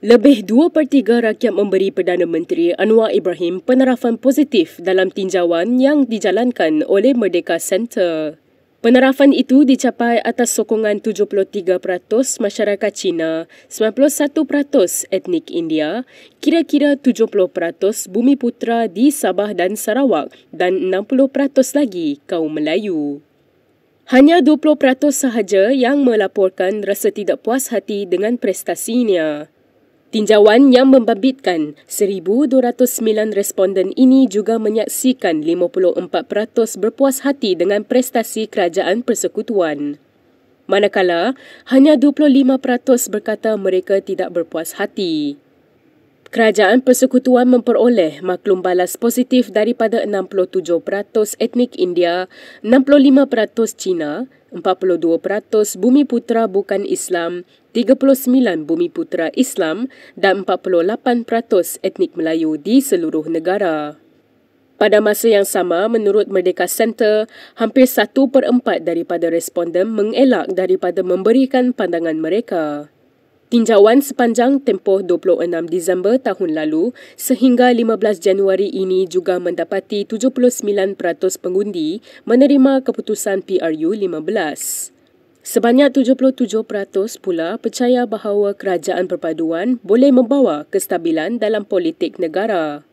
Lebih 2 per 3 rakyat memberi Perdana Menteri Anwar Ibrahim penerafan positif dalam tinjauan yang dijalankan oleh Merdeka Center. Penerafan itu dicapai atas sokongan 73% masyarakat China, 91% etnik India, kira-kira 70% bumi putra di Sabah dan Sarawak dan 60% lagi kaum Melayu. Hanya 20% sahaja yang melaporkan rasa tidak puas hati dengan prestasinya. Tinjauan yang membabitkan 1,209 responden ini juga menyaksikan 54% berpuas hati dengan prestasi kerajaan persekutuan. Manakala, hanya 25% berkata mereka tidak berpuas hati. Kerajaan Persekutuan memperoleh maklum balas positif daripada 67% etnik India, 65% Cina, 42% bumi putera bukan Islam, 39 bumi putera Islam dan 48% etnik Melayu di seluruh negara. Pada masa yang sama, menurut Merdeka Center, hampir satu per empat daripada responden mengelak daripada memberikan pandangan mereka. Tinjauan sepanjang tempoh 26 Disember tahun lalu sehingga 15 Januari ini juga mendapati 79% pengundi menerima keputusan PRU 15. Sebanyak 77% pula percaya bahawa kerajaan perpaduan boleh membawa kestabilan dalam politik negara.